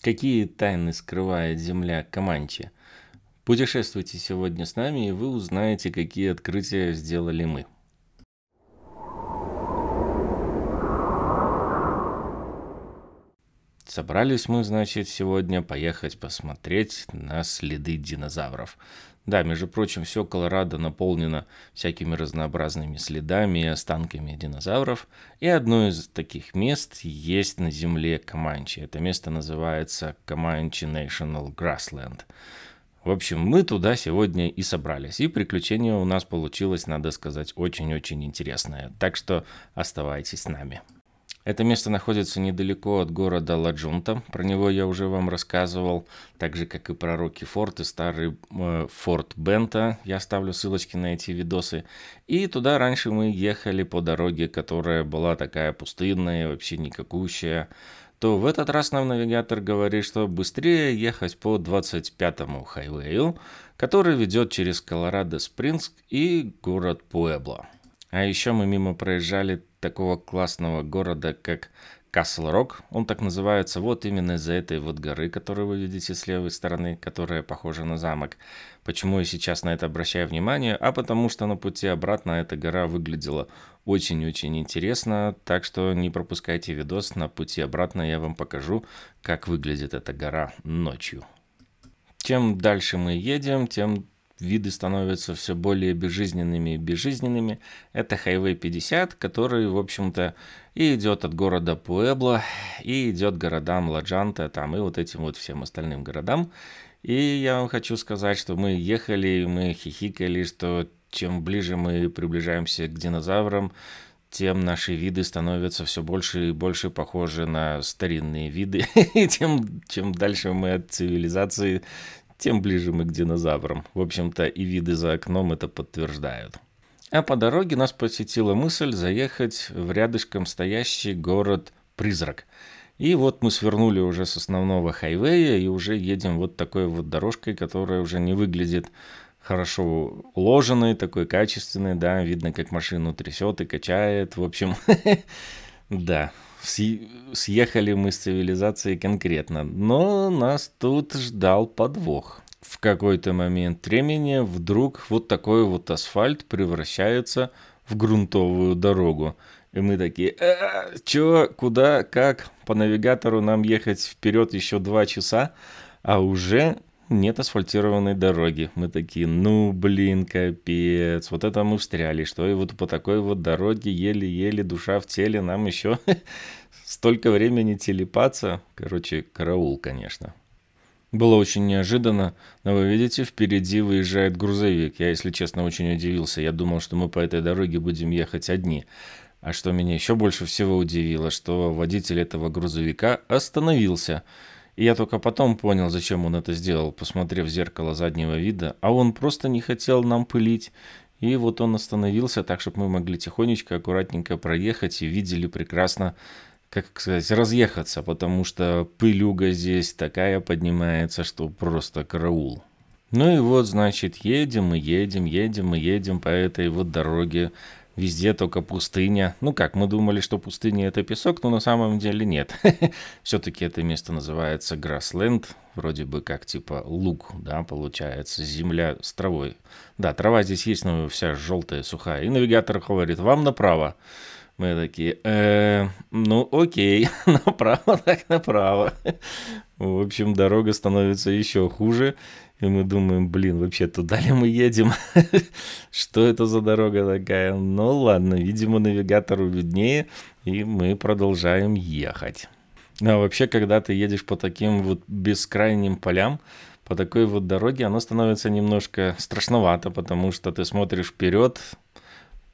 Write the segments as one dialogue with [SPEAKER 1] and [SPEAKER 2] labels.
[SPEAKER 1] Какие тайны скрывает земля Каманчи? Путешествуйте сегодня с нами, и вы узнаете, какие открытия сделали мы. Собрались мы, значит, сегодня поехать посмотреть на следы динозавров. Да, между прочим, все Колорадо наполнено всякими разнообразными следами и останками динозавров. И одно из таких мест есть на земле Каманчи. Это место называется Каманчи National Grassland. В общем, мы туда сегодня и собрались. И приключение у нас получилось, надо сказать, очень-очень интересное. Так что оставайтесь с нами. Это место находится недалеко от города Ладжунта. Про него я уже вам рассказывал, так же как и про Рокки Форт и старый э, Форт Бента. Я оставлю ссылочки на эти видосы. И туда раньше мы ехали по дороге, которая была такая пустынная, вообще никакущая то в этот раз нам навигатор говорит, что быстрее ехать по 25-му хайвею, который ведет через Колорадо-Спрингс и город Пуэбло. А еще мы мимо проезжали такого классного города, как Касл Рок, он так называется вот именно из-за этой вот горы, которую вы видите с левой стороны, которая похожа на замок. Почему я сейчас на это обращаю внимание? А потому что на пути обратно эта гора выглядела очень-очень интересно, так что не пропускайте видос, на пути обратно я вам покажу, как выглядит эта гора ночью. Чем дальше мы едем, тем виды становятся все более безжизненными и безжизненными. Это Highway 50, который, в общем-то, и идет от города Пуэбло, и идет городам Ладжанта, там, и вот этим вот всем остальным городам. И я вам хочу сказать, что мы ехали, мы хихикали, что чем ближе мы приближаемся к динозаврам, тем наши виды становятся все больше и больше похожи на старинные виды. И тем, чем дальше мы от цивилизации, тем ближе мы к динозаврам. В общем-то, и виды за окном это подтверждают. А по дороге нас посетила мысль заехать в рядышком стоящий город-призрак. И вот мы свернули уже с основного хайвея и уже едем вот такой вот дорожкой, которая уже не выглядит хорошо уложенной, такой качественной, да, видно, как машину трясет и качает, в общем, да, съехали мы с цивилизации конкретно. Но нас тут ждал подвох. В какой-то момент времени вдруг вот такой вот асфальт превращается в грунтовую дорогу. И мы такие, э, чё, куда, как? По навигатору нам ехать вперед еще два часа, а уже нет асфальтированной дороги. Мы такие, ну блин, капец, вот это мы встряли, что и вот по такой вот дороге еле-еле душа в теле, нам еще столько времени телепаться. Короче, караул, конечно. Было очень неожиданно, но вы видите, впереди выезжает грузовик. Я, если честно, очень удивился. Я думал, что мы по этой дороге будем ехать одни. А что меня еще больше всего удивило, что водитель этого грузовика остановился – и я только потом понял, зачем он это сделал, посмотрев в зеркало заднего вида. А он просто не хотел нам пылить. И вот он остановился так, чтобы мы могли тихонечко, аккуратненько проехать и видели прекрасно, как сказать, разъехаться, потому что пылюга здесь такая поднимается, что просто караул. Ну и вот, значит, едем и едем, едем и едем по этой вот дороге Везде только пустыня. Ну как, мы думали, что пустыня это песок, но на самом деле нет. Все-таки это место называется Грасленд, вроде бы как типа луг, да, получается, земля с травой. Да, трава здесь есть, но вся желтая, сухая. И навигатор говорит, вам направо. Мы такие, э, ну окей, направо так направо. В общем, дорога становится еще хуже. И мы думаем, блин, вообще туда ли мы едем? Что это за дорога такая? Ну ладно, видимо, навигатору виднее, и мы продолжаем ехать. А вообще, когда ты едешь по таким вот бескрайним полям, по такой вот дороге, оно становится немножко страшновато, потому что ты смотришь вперед,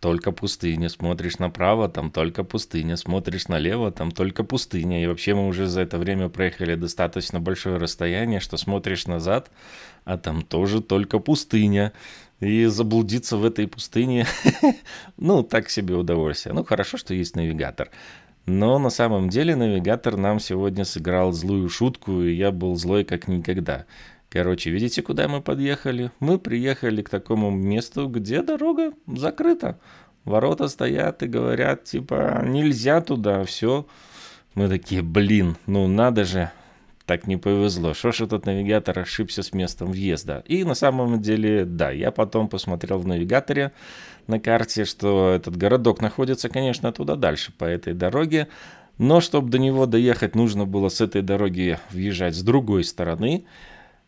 [SPEAKER 1] только пустыня, смотришь направо, там только пустыня, смотришь налево, там только пустыня. И вообще мы уже за это время проехали достаточно большое расстояние, что смотришь назад, а там тоже только пустыня. И заблудиться в этой пустыне, ну, так себе удовольствие. Ну, хорошо, что есть навигатор. Но на самом деле навигатор нам сегодня сыграл злую шутку, и я был злой как никогда. Короче, видите, куда мы подъехали? Мы приехали к такому месту, где дорога закрыта. Ворота стоят и говорят, типа, нельзя туда, все. Мы такие, блин, ну надо же, так не повезло. Что ж этот навигатор ошибся с местом въезда? И на самом деле, да, я потом посмотрел в навигаторе на карте, что этот городок находится, конечно, туда дальше по этой дороге. Но чтобы до него доехать, нужно было с этой дороги въезжать с другой стороны.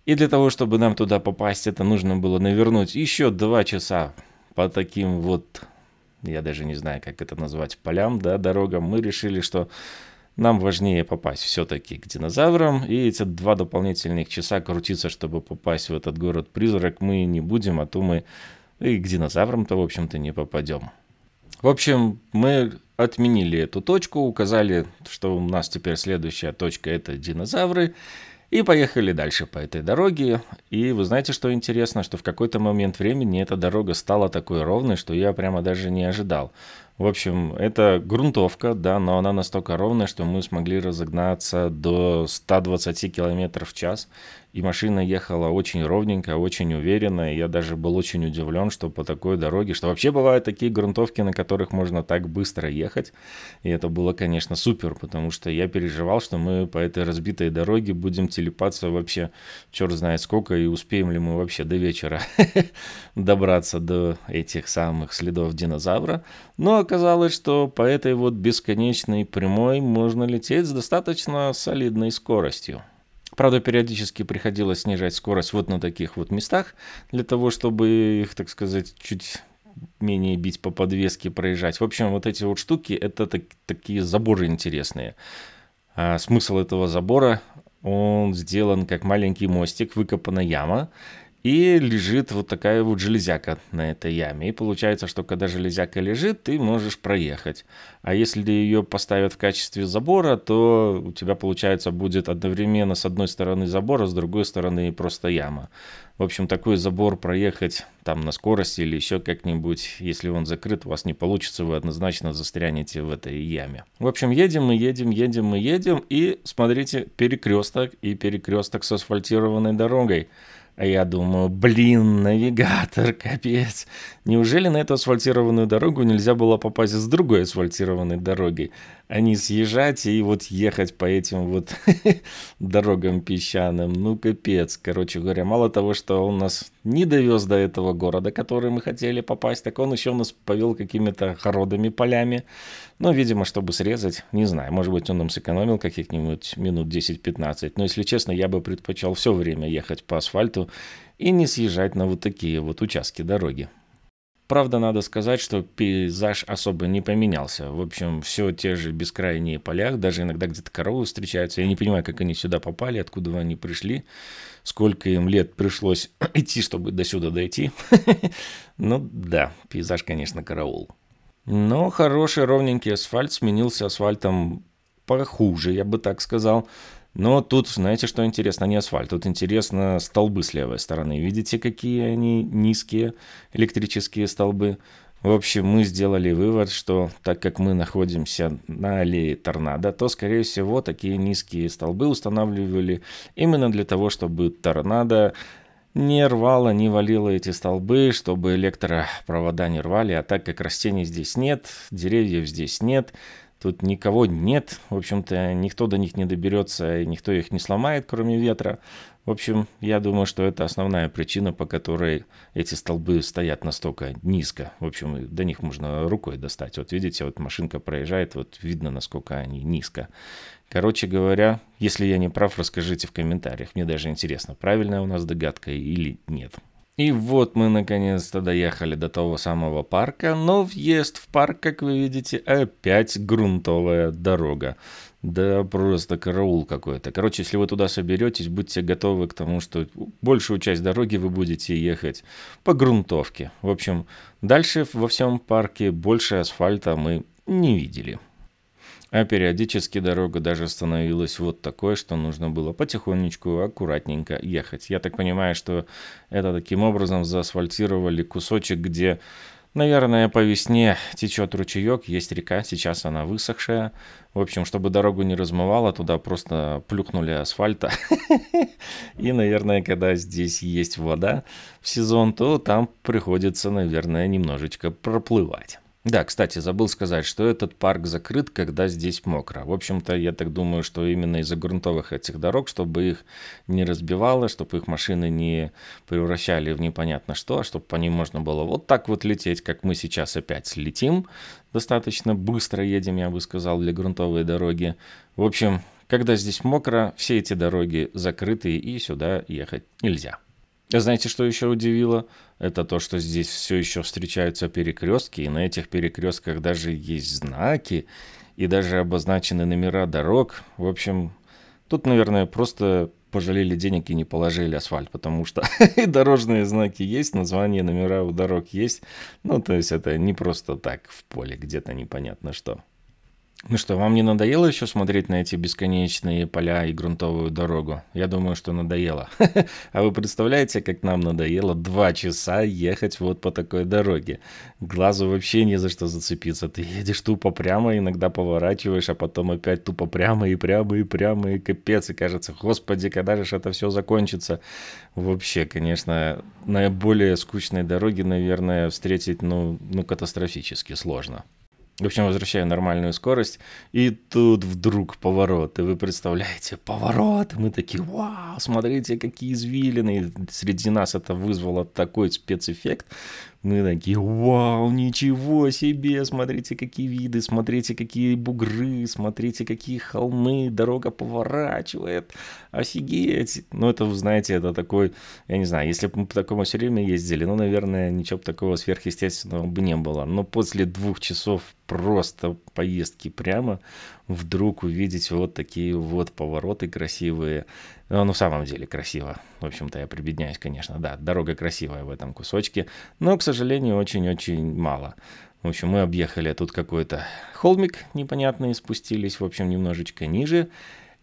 [SPEAKER 1] И для того, чтобы нам туда попасть, это нужно было навернуть еще два часа по таким вот, я даже не знаю, как это назвать, полям, да, дорогам. Мы решили, что нам важнее попасть все-таки к динозаврам, и эти два дополнительных часа крутиться, чтобы попасть в этот город-призрак, мы не будем, а то мы и к динозаврам-то, в общем-то, не попадем. В общем, мы отменили эту точку, указали, что у нас теперь следующая точка – это динозавры, и поехали дальше по этой дороге. И вы знаете, что интересно, что в какой-то момент времени эта дорога стала такой ровной, что я прямо даже не ожидал. В общем, это грунтовка, да, но она настолько ровная, что мы смогли разогнаться до 120 км в час и машина ехала очень ровненько, очень уверенно, и я даже был очень удивлен, что по такой дороге, что вообще бывают такие грунтовки, на которых можно так быстро ехать, и это было, конечно, супер, потому что я переживал, что мы по этой разбитой дороге будем телепаться вообще черт знает сколько, и успеем ли мы вообще до вечера добраться до этих самых следов динозавра, но оказалось, что по этой вот бесконечной прямой можно лететь с достаточно солидной скоростью. Правда, периодически приходилось снижать скорость вот на таких вот местах, для того, чтобы их, так сказать, чуть менее бить по подвеске, проезжать. В общем, вот эти вот штуки, это так, такие заборы интересные. А смысл этого забора, он сделан как маленький мостик, выкопана яма, и лежит вот такая вот железяка на этой яме. И получается, что когда железяка лежит, ты можешь проехать. А если ее поставят в качестве забора, то у тебя, получается, будет одновременно с одной стороны забора, с другой стороны просто яма. В общем, такой забор проехать там на скорости или еще как-нибудь, если он закрыт, у вас не получится, вы однозначно застрянете в этой яме. В общем, едем мы, едем, едем мы, едем, и смотрите, перекресток и перекресток с асфальтированной дорогой. А я думаю, блин, навигатор, капец. Неужели на эту асфальтированную дорогу нельзя было попасть с другой асфальтированной дороги, а не съезжать и вот ехать по этим вот дорогам песчаным? Ну, капец. Короче говоря, мало того, что у нас не довез до этого города, который мы хотели попасть, так он еще нас повел какими-то хородами полями. Но, ну, видимо, чтобы срезать, не знаю, может быть, он нам сэкономил каких-нибудь минут 10-15. Но, если честно, я бы предпочел все время ехать по асфальту и не съезжать на вот такие вот участки дороги. Правда, надо сказать, что пейзаж особо не поменялся. В общем, все те же бескрайние поля, даже иногда где-то коровы встречаются. Я не понимаю, как они сюда попали, откуда они пришли, сколько им лет пришлось идти, чтобы до сюда дойти. Ну да, пейзаж, конечно, караул. Но хороший ровненький асфальт сменился асфальтом похуже, я бы так сказал. Но тут, знаете, что интересно? Не асфальт. Тут интересно столбы с левой стороны. Видите, какие они низкие электрические столбы? В общем, мы сделали вывод, что так как мы находимся на аллее торнадо, то, скорее всего, такие низкие столбы устанавливали именно для того, чтобы торнадо не рвало, не валило эти столбы, чтобы электропровода не рвали. А так как растений здесь нет, деревьев здесь нет, Тут никого нет, в общем-то, никто до них не доберется, и никто их не сломает, кроме ветра. В общем, я думаю, что это основная причина, по которой эти столбы стоят настолько низко. В общем, до них можно рукой достать. Вот видите, вот машинка проезжает, вот видно, насколько они низко. Короче говоря, если я не прав, расскажите в комментариях. Мне даже интересно, правильная у нас догадка или нет. И вот мы наконец-то доехали до того самого парка, но въезд в парк, как вы видите, опять грунтовая дорога. Да просто караул какой-то. Короче, если вы туда соберетесь, будьте готовы к тому, что большую часть дороги вы будете ехать по грунтовке. В общем, дальше во всем парке больше асфальта мы не видели. А периодически дорога даже становилась вот такой, что нужно было потихонечку, аккуратненько ехать. Я так понимаю, что это таким образом заасфальтировали кусочек, где, наверное, по весне течет ручеек, есть река, сейчас она высохшая. В общем, чтобы дорогу не размывало, туда просто плюхнули асфальта. И, наверное, когда здесь есть вода в сезон, то там приходится, наверное, немножечко проплывать. Да, кстати, забыл сказать, что этот парк закрыт, когда здесь мокро. В общем-то, я так думаю, что именно из-за грунтовых этих дорог, чтобы их не разбивало, чтобы их машины не превращали в непонятно что, а чтобы по ним можно было вот так вот лететь, как мы сейчас опять летим. Достаточно быстро едем, я бы сказал, для грунтовой дороги. В общем, когда здесь мокро, все эти дороги закрыты и сюда ехать нельзя. Знаете, что еще удивило? Это то, что здесь все еще встречаются перекрестки, и на этих перекрестках даже есть знаки, и даже обозначены номера дорог. В общем, тут, наверное, просто пожалели денег и не положили асфальт, потому что и дорожные знаки есть, названия, номера у дорог есть. Ну, то есть это не просто так в поле где-то непонятно что. Ну что, вам не надоело еще смотреть на эти бесконечные поля и грунтовую дорогу? Я думаю, что надоело. А вы представляете, как нам надоело два часа ехать вот по такой дороге? Глазу вообще не за что зацепиться. Ты едешь тупо прямо, иногда поворачиваешь, а потом опять тупо прямо и прямо и прямо и капец. И кажется, господи, когда же это все закончится? Вообще, конечно, наиболее скучной дороги, наверное, встретить, ну, ну катастрофически сложно. В общем, возвращаю нормальную скорость, и тут вдруг поворот, и вы представляете, поворот, И мы такие, вау, смотрите, какие извилины, среди нас это вызвало такой спецэффект, мы такие, вау, ничего себе, смотрите, какие виды, смотрите, какие бугры, смотрите, какие холмы, дорога поворачивает, офигеть. Ну, это, вы знаете, это такой, я не знаю, если бы мы по такому все время ездили, ну, наверное, ничего бы такого сверхъестественного бы не было. Но после двух часов просто поездки прямо, вдруг увидеть вот такие вот повороты красивые. Э, ну, на самом деле красиво. В общем-то, я прибедняюсь, конечно. Да, дорога красивая в этом кусочке, но, к сожалению, очень-очень мало. В общем, мы объехали тут какой-то холмик непонятный, спустились, в общем, немножечко ниже.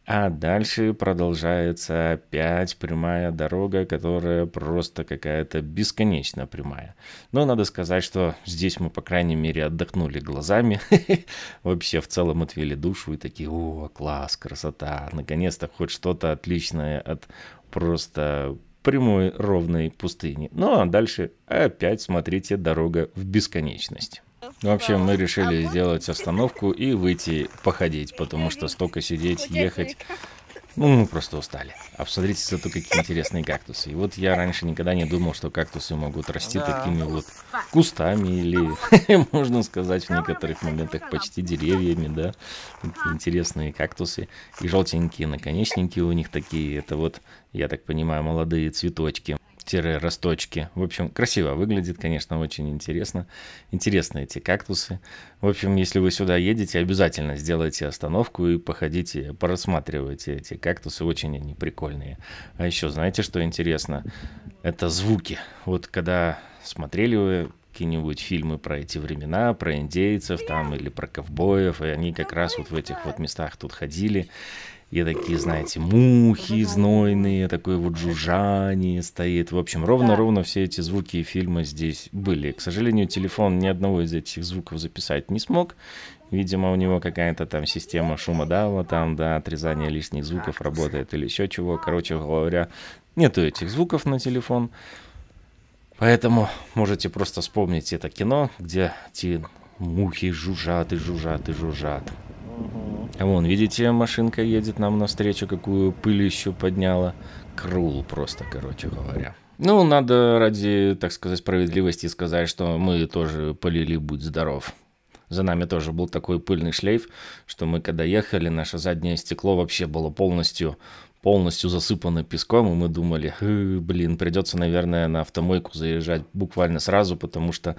[SPEAKER 1] А дальше продолжается опять прямая дорога, которая просто какая-то бесконечно прямая. Но надо сказать, что здесь мы, по крайней мере, отдохнули глазами. Вообще, в целом, отвели душу и такие, о, класс, красота. Наконец-то хоть что-то отличное от просто прямой ровной пустыни. Ну а дальше опять, смотрите, дорога в бесконечность. В общем, мы решили сделать остановку и выйти походить, потому что столько сидеть, ехать... Ну, мы просто устали. А посмотрите зато какие интересные кактусы. И вот я раньше никогда не думал, что кактусы могут расти да. такими вот кустами или, можно сказать, в некоторых моментах почти деревьями, да. Такие интересные кактусы. И желтенькие наконечники у них такие. Это вот, я так понимаю, молодые цветочки росточки. В общем, красиво выглядит, конечно, очень интересно. Интересны эти кактусы. В общем, если вы сюда едете, обязательно сделайте остановку и походите, порассматривайте эти кактусы. Очень они прикольные. А еще знаете, что интересно? Это звуки. Вот когда смотрели вы какие-нибудь фильмы про эти времена, про индейцев там или про ковбоев, и они как раз вот в этих вот местах тут ходили. И такие, знаете, мухи знойные, такое вот жужжание стоит. В общем, ровно-ровно все эти звуки и фильмы здесь были. К сожалению, телефон ни одного из этих звуков записать не смог. Видимо, у него какая-то там система шумодава, там, да, отрезание лишних звуков работает или еще чего. Короче говоря, нету этих звуков на телефон. Поэтому можете просто вспомнить это кино, где те мухи жужжат и жужжат и жужжат. А Вон, видите, машинка едет нам навстречу, какую пыль еще подняла. Крул просто, короче говоря. Ну, надо ради, так сказать, справедливости сказать, что мы тоже полили «Будь здоров». За нами тоже был такой пыльный шлейф, что мы когда ехали, наше заднее стекло вообще было полностью полностью засыпано песком, и мы думали, блин, придется, наверное, на автомойку заезжать буквально сразу, потому что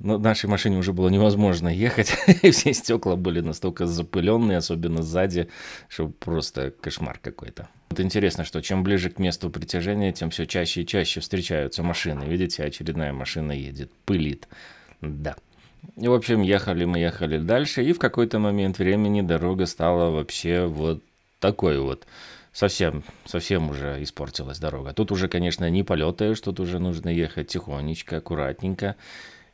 [SPEAKER 1] но нашей машине уже было невозможно ехать, и все стекла были настолько запыленные, особенно сзади, что просто кошмар какой-то. Вот интересно, что чем ближе к месту притяжения, тем все чаще и чаще встречаются машины. Видите, очередная машина едет, пылит. Да. И, в общем, ехали мы, ехали дальше, и в какой-то момент времени дорога стала вообще вот такой вот совсем, совсем уже испортилась дорога. Тут уже, конечно, не полетаешь, тут уже нужно ехать тихонечко, аккуратненько.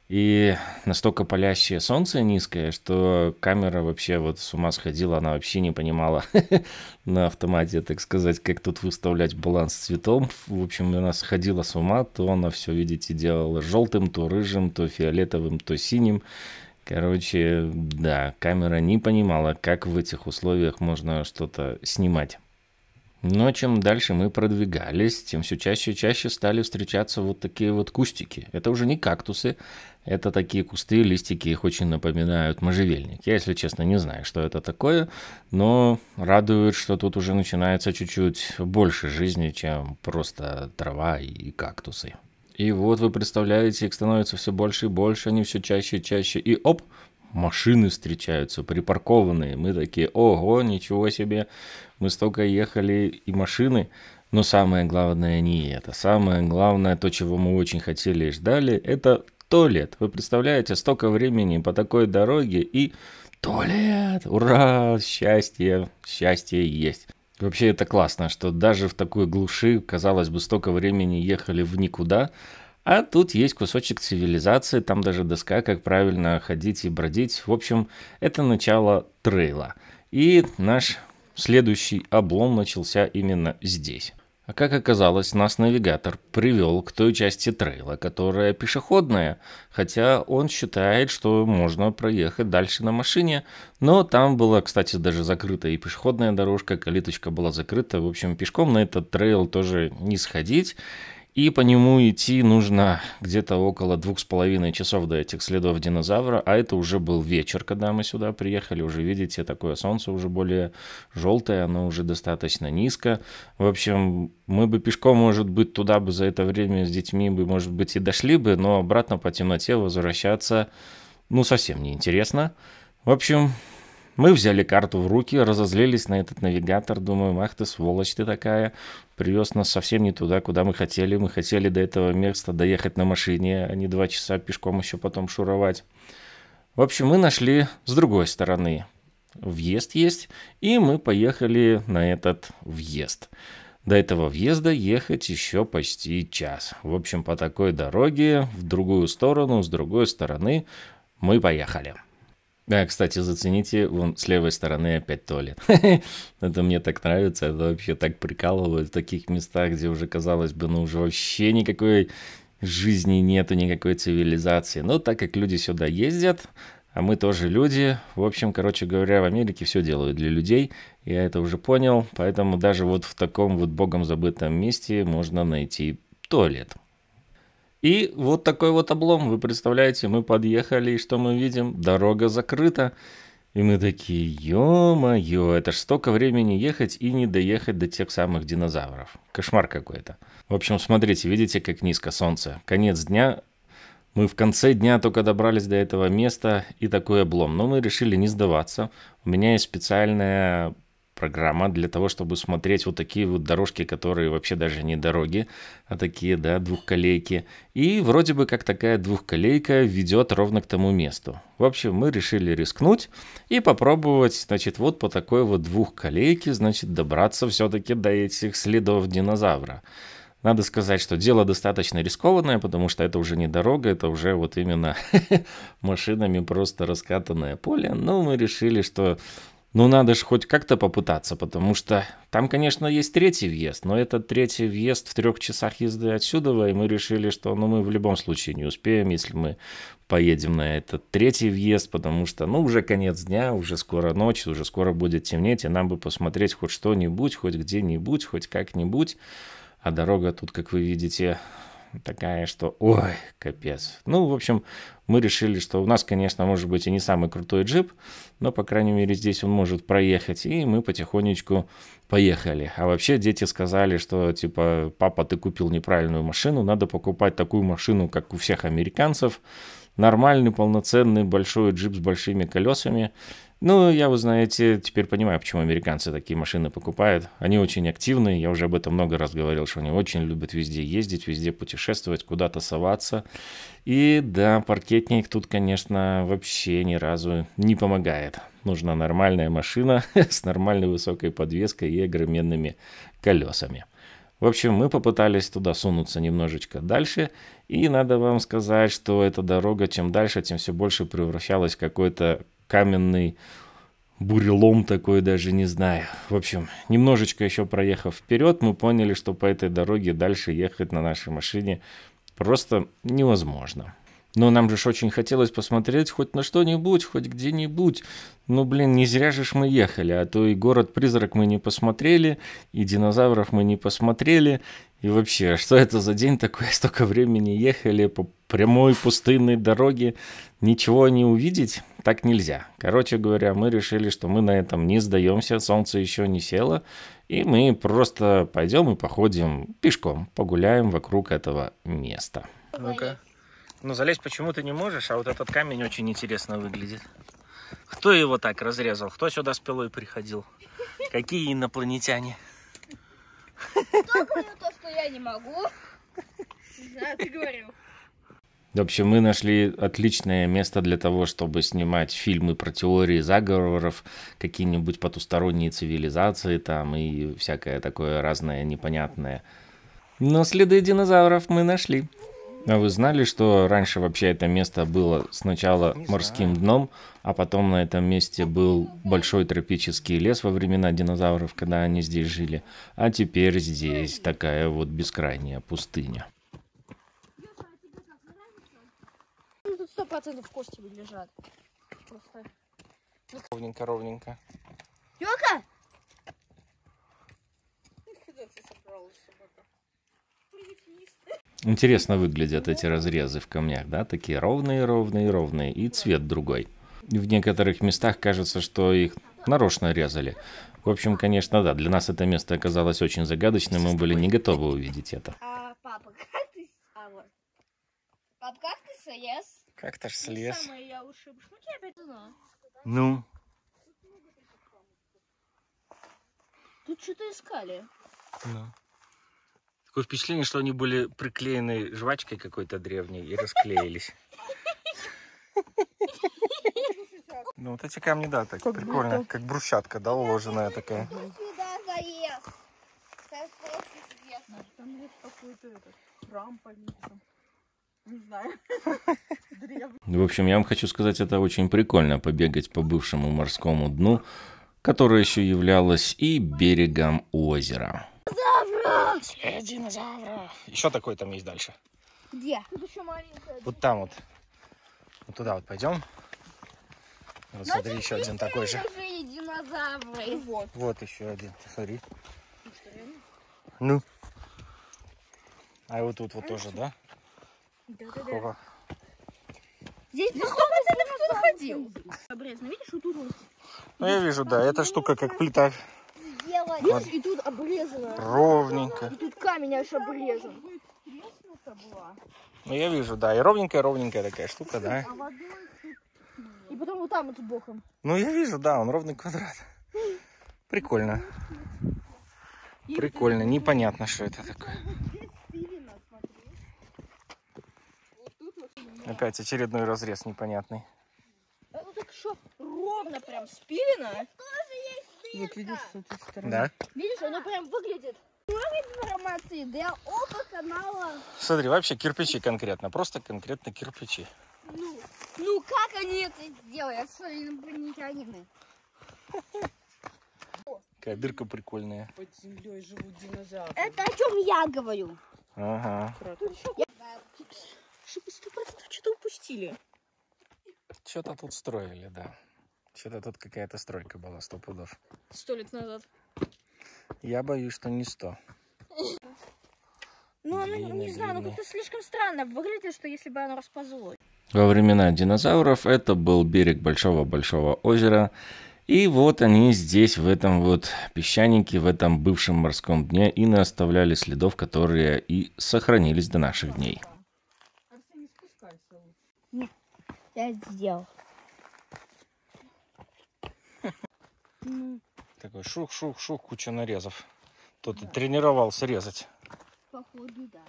[SPEAKER 1] И настолько палящее солнце низкое, что камера вообще вот с ума сходила, она вообще не понимала на автомате, так сказать, как тут выставлять баланс с цветом. В общем, она сходила с ума, то она все, видите, делала желтым, то рыжим, то фиолетовым, то синим. Короче, да, камера не понимала, как в этих условиях можно что-то снимать. Но чем дальше мы продвигались, тем все чаще и чаще стали встречаться вот такие вот кустики. Это уже не кактусы, это такие кусты, листики их очень напоминают можжевельник. Я, если честно, не знаю, что это такое, но радует, что тут уже начинается чуть-чуть больше жизни, чем просто трава и кактусы. И вот вы представляете, их становится все больше и больше, они все чаще и чаще, и оп – машины встречаются, припаркованные. Мы такие, ого, ничего себе, мы столько ехали и машины. Но самое главное не это. Самое главное, то, чего мы очень хотели и ждали, это туалет. Вы представляете, столько времени по такой дороге и туалет. Ура, счастье, счастье есть. Вообще это классно, что даже в такой глуши, казалось бы, столько времени ехали в никуда, а тут есть кусочек цивилизации, там даже доска, как правильно ходить и бродить. В общем, это начало трейла. И наш следующий облом начался именно здесь. А как оказалось, нас навигатор привел к той части трейла, которая пешеходная, хотя он считает, что можно проехать дальше на машине, но там была, кстати, даже закрыта и пешеходная дорожка, калиточка была закрыта, в общем, пешком на этот трейл тоже не сходить, и по нему идти нужно где-то около двух с половиной часов до этих следов динозавра. А это уже был вечер, когда мы сюда приехали. Уже видите, такое солнце уже более желтое, оно уже достаточно низко. В общем, мы бы пешком, может быть, туда бы за это время с детьми бы, может быть, и дошли бы, но обратно по темноте возвращаться, ну, совсем неинтересно. В общем, мы взяли карту в руки, разозлились на этот навигатор. Думаем, ах ты сволочь ты такая. Привез нас совсем не туда, куда мы хотели. Мы хотели до этого места доехать на машине, а не два часа пешком еще потом шуровать. В общем, мы нашли с другой стороны. Въезд есть, и мы поехали на этот въезд. До этого въезда ехать еще почти час. В общем, по такой дороге в другую сторону, с другой стороны мы поехали. Да, кстати, зацените, вон с левой стороны опять туалет. это мне так нравится, это вообще так прикалывает в таких местах, где уже, казалось бы, ну уже вообще никакой жизни нету, никакой цивилизации. Но так как люди сюда ездят, а мы тоже люди, в общем, короче говоря, в Америке все делают для людей, я это уже понял, поэтому даже вот в таком вот богом забытом месте можно найти туалет. И вот такой вот облом, вы представляете, мы подъехали, и что мы видим? Дорога закрыта. И мы такие, ё-моё, это ж столько времени ехать и не доехать до тех самых динозавров. Кошмар какой-то. В общем, смотрите, видите, как низко солнце. Конец дня, мы в конце дня только добрались до этого места и такой облом. Но мы решили не сдаваться. У меня есть специальная программа для того, чтобы смотреть вот такие вот дорожки, которые вообще даже не дороги, а такие, да, двухколейки. И вроде бы как такая двухколейка ведет ровно к тому месту. В общем, мы решили рискнуть и попробовать, значит, вот по такой вот двухколейке, значит, добраться все-таки до этих следов динозавра. Надо сказать, что дело достаточно рискованное, потому что это уже не дорога, это уже вот именно машинами просто раскатанное поле. Но мы решили, что но ну, надо же хоть как-то попытаться, потому что там, конечно, есть третий въезд, но этот третий въезд в трех часах езды отсюда, и мы решили, что ну, мы в любом случае не успеем, если мы поедем на этот третий въезд, потому что, ну, уже конец дня, уже скоро ночь, уже скоро будет темнеть, и нам бы посмотреть хоть что-нибудь, хоть где-нибудь, хоть как-нибудь. А дорога тут, как вы видите, такая, что ой, капец. Ну, в общем, мы решили, что у нас, конечно, может быть и не самый крутой джип, но, по крайней мере, здесь он может проехать, и мы потихонечку поехали. А вообще дети сказали, что, типа, папа, ты купил неправильную машину, надо покупать такую машину, как у всех американцев, нормальный, полноценный большой джип с большими колесами, ну, я, вы знаете, теперь понимаю, почему американцы такие машины покупают. Они очень активные, я уже об этом много раз говорил, что они очень любят везде ездить, везде путешествовать, куда-то соваться. И да, паркетник тут, конечно, вообще ни разу не помогает. Нужна нормальная машина с нормальной высокой подвеской и огроменными колесами. В общем, мы попытались туда сунуться немножечко дальше, и надо вам сказать, что эта дорога чем дальше, тем все больше превращалась в какой-то каменный бурелом такой, даже не знаю. В общем, немножечко еще проехав вперед, мы поняли, что по этой дороге дальше ехать на нашей машине просто невозможно. Но нам же очень хотелось посмотреть хоть на что-нибудь, хоть где-нибудь. Ну, блин, не зря же ж мы ехали, а то и город-призрак мы не посмотрели, и динозавров мы не посмотрели, и вообще, а что это за день такой? Столько времени ехали по прямой пустынной дороге, ничего не увидеть? Так нельзя. Короче говоря, мы решили, что мы на этом не сдаемся, солнце еще не село, и мы просто пойдем и походим пешком, погуляем вокруг этого места. Ну-ка. Но залезть почему ты не можешь, а вот этот камень очень интересно выглядит. Кто его так разрезал? Кто сюда с пилой приходил? Какие инопланетяне? Только не то, что я не могу. В общем, мы нашли отличное место для того, чтобы снимать фильмы про теории заговоров, какие-нибудь потусторонние цивилизации там и всякое такое разное непонятное. Но следы динозавров мы нашли. А вы знали, что раньше вообще это место было сначала морским дном, а потом на этом месте был большой тропический лес во времена динозавров, когда они здесь жили, а теперь здесь такая вот бескрайняя пустыня. Ну, тут сто процентов кости лежат. Просто. Ровненько, ровненько. Ёка! Интересно выглядят эти разрезы в камнях, да, такие ровные, ровные, ровные, и цвет другой. В некоторых местах кажется, что их нарочно резали. В общем, конечно, да, для нас это место оказалось очень загадочным, мы были не готовы увидеть это. А, папа, кактус? А, вот. Пап, как кактус а слез? Кактус ну, слез. Ну? Тут что-то искали. Ну. Такое впечатление, что они были приклеены жвачкой какой-то древней и расклеились. Ну вот эти камни, да, так прикольно, как брусчатка, да, уложенная такая. В общем, я вам хочу сказать, это очень прикольно побегать по бывшему морскому дну, которое еще являлось и берегом озера. Динозавра! След э, динозавра. Еще такой там есть дальше. Где? Тут еще маленькая. Вот там вот. Вот туда вот пойдем. Вот ну, смотри, еще один такой же. Динозавры. Ну вот. вот еще один, смотри. Ну, ну. А вот тут вот а тоже, да? Да, да, да. Здесь ну, кто-то ходил. Обрезано, видишь, вот урос. Ну, я вижу, да, эта штука как плита Видишь, и тут обрезано. Ровненько. И тут камень аж обрезан. Ну, я вижу, да. И ровненькая-ровненькая такая штука, да. А и потом вот там вот с боком. Ну, я вижу, да, он ровный квадрат. Прикольно. Прикольно. Непонятно, что это такое. Опять очередной разрез непонятный. А ну так что, ровно прям спилено? Вот видишь, с этой стороны. Да. Видишь, оно прям выглядит. Много информации для оба канала. Смотри, вообще кирпичи конкретно, просто конкретно кирпичи. Ну, ну как они это сделают, что инопланетянины? Какая дырка прикольная. Под землей живут динозавры. Это о чем я говорю. Ага. Ну, что-то упустили. Что-то тут строили, да. Что-то тут какая-то стройка была, сто пудов. Сто лет назад. Я боюсь, что не сто. Ну, оно, не знаю, оно ну, как-то ну. слишком странно выглядит, что если бы оно расползлось. Во времена динозавров это был берег большого-большого озера. И вот они здесь, в этом вот песчанике, в этом бывшем морском дне, и наставляли следов, которые и сохранились до наших дней. А не Нет, я это сделал. Ну. Такой шух-шух-шух, куча нарезов. Тут да. тренировался резать. Походу, да.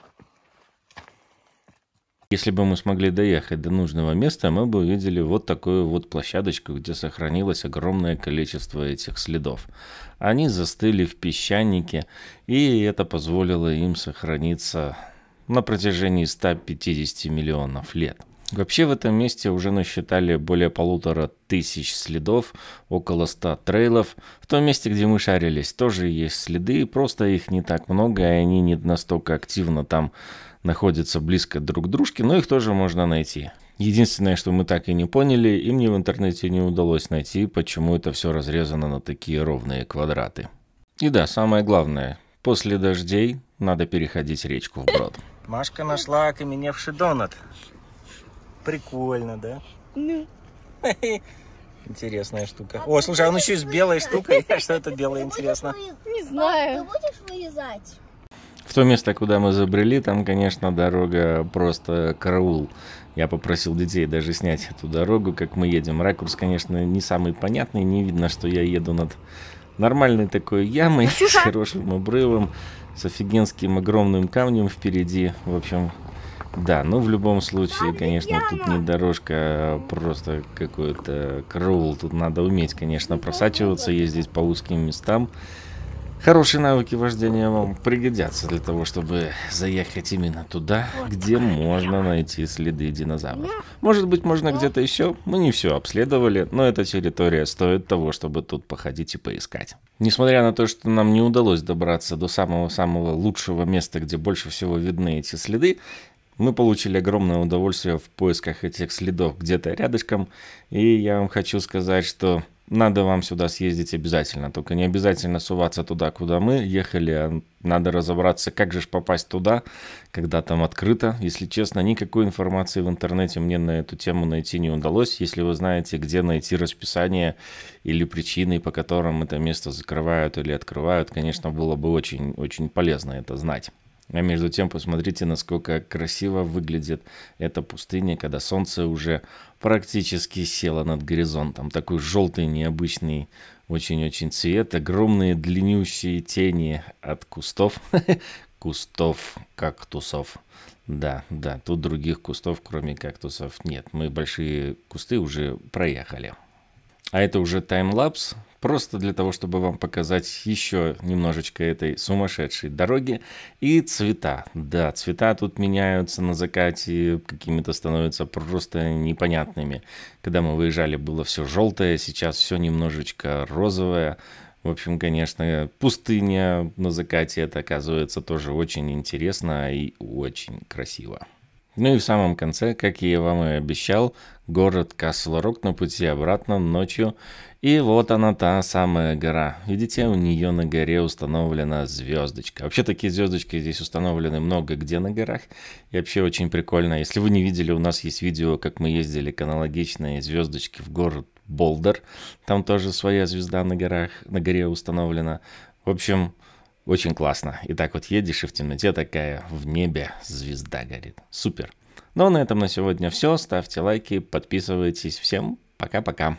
[SPEAKER 1] Если бы мы смогли доехать до нужного места, мы бы увидели вот такую вот площадочку, где сохранилось огромное количество этих следов. Они застыли в песчанике, и это позволило им сохраниться на протяжении 150 миллионов лет. Вообще в этом месте уже насчитали более полутора тысяч следов, около ста трейлов. В том месте, где мы шарились, тоже есть следы, просто их не так много, и они не настолько активно там находятся близко друг к дружке, но их тоже можно найти. Единственное, что мы так и не поняли, и мне в интернете не удалось найти, почему это все разрезано на такие ровные квадраты. И да, самое главное, после дождей надо переходить речку вброд. Машка нашла окаменевший донат. Прикольно, да? Ну. Интересная штука. А О, слушай, он еще и с белой штукой. Что это белое, интересно? Не знаю. Ты будешь вырезать? В то место, куда мы забрели, там, конечно, дорога просто караул. Я попросил детей даже снять эту дорогу, как мы едем. Ракурс, конечно, не самый понятный. Не видно, что я еду над нормальной такой ямой, с хорошим обрывом, с офигенским огромным камнем впереди. В общем, да, ну в любом случае, конечно, тут не дорожка, а просто какой-то караул. Тут надо уметь, конечно, просачиваться, ездить по узким местам. Хорошие навыки вождения вам пригодятся для того, чтобы заехать именно туда, где можно найти следы динозавров. Может быть, можно где-то еще? Мы не все обследовали, но эта территория стоит того, чтобы тут походить и поискать. Несмотря на то, что нам не удалось добраться до самого-самого лучшего места, где больше всего видны эти следы, мы получили огромное удовольствие в поисках этих следов где-то рядышком, и я вам хочу сказать, что надо вам сюда съездить обязательно, только не обязательно суваться туда, куда мы ехали, а надо разобраться, как же попасть туда, когда там открыто. Если честно, никакой информации в интернете мне на эту тему найти не удалось. Если вы знаете, где найти расписание или причины, по которым это место закрывают или открывают, конечно, было бы очень-очень полезно это знать. А между тем, посмотрите, насколько красиво выглядит эта пустыня, когда солнце уже практически село над горизонтом. Такой желтый, необычный, очень-очень цвет. Огромные длиннющие тени от кустов. Кустов, кактусов. Да, да, тут других кустов, кроме кактусов, нет. Мы большие кусты уже проехали. А это уже таймлапс. Просто для того, чтобы вам показать еще немножечко этой сумасшедшей дороги. И цвета. Да, цвета тут меняются на закате, какими-то становятся просто непонятными. Когда мы выезжали, было все желтое, сейчас все немножечко розовое. В общем, конечно, пустыня на закате, это оказывается тоже очень интересно и очень красиво. Ну и в самом конце, как я вам и обещал, город Каслрок на пути обратно ночью. И вот она, та самая гора. Видите, у нее на горе установлена звездочка. Вообще такие звездочки здесь установлены много где на горах. И вообще очень прикольно. Если вы не видели, у нас есть видео, как мы ездили к аналогичной звездочке в город Болдер. Там тоже своя звезда на горах, на горе установлена. В общем, очень классно. И так вот едешь, и в темноте такая в небе звезда горит. Супер. Ну а на этом на сегодня все. Ставьте лайки, подписывайтесь. Всем пока-пока.